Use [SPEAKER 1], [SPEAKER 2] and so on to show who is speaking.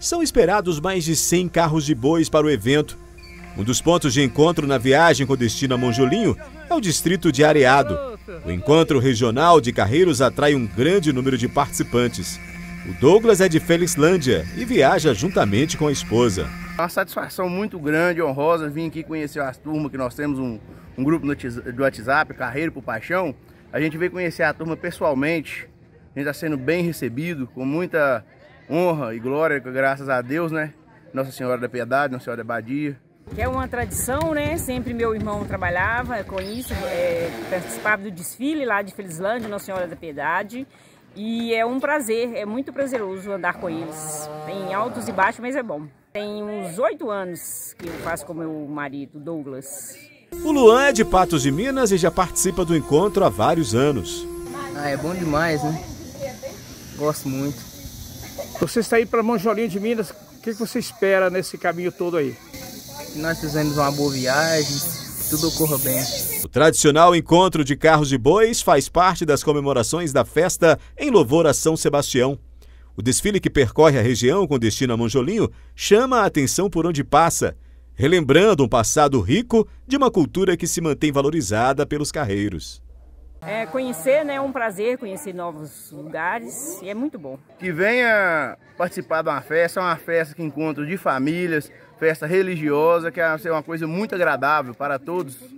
[SPEAKER 1] São esperados mais de 100 carros de bois para o evento. Um dos pontos de encontro na viagem com destino a Monjolinho é o distrito de Areado. O encontro regional de carreiros atrai um grande número de participantes. O Douglas é de Felixlândia e viaja juntamente com a esposa.
[SPEAKER 2] É uma satisfação muito grande, honrosa, vim aqui conhecer as turmas, que nós temos um, um grupo do WhatsApp, Carreiro por Paixão. A gente veio conhecer a turma pessoalmente, a gente está sendo bem recebido, com muita honra e glória, graças a Deus, né? Nossa Senhora da Piedade, Nossa Senhora da Badia.
[SPEAKER 3] Que é uma tradição, né? Sempre meu irmão trabalhava com isso, é, participava do desfile lá de Felizlândia, Nossa Senhora da Piedade. E é um prazer, é muito prazeroso andar com eles. Tem altos e baixos, mas é bom. Tem uns oito anos que eu faço com meu marido, Douglas.
[SPEAKER 1] O Luan é de Patos de Minas e já participa do encontro há vários anos.
[SPEAKER 3] Ah,
[SPEAKER 2] é bom demais, né? Gosto
[SPEAKER 1] muito. Você está aí para Monjolinho de
[SPEAKER 2] Minas, o que, que você espera nesse caminho todo aí? Que nós fizemos uma boa viagem, tudo corra bem.
[SPEAKER 1] O tradicional encontro de carros de bois faz parte das comemorações da festa em louvor a São Sebastião. O desfile que percorre a região com destino a Monjolinho chama a atenção por onde passa, relembrando um passado rico de uma cultura que se mantém valorizada pelos carreiros.
[SPEAKER 3] É, conhecer, né? É um prazer conhecer novos lugares e é muito bom.
[SPEAKER 2] Que venha participar de uma festa, é uma festa que encontro de famílias, festa religiosa, que é uma coisa muito agradável para todos.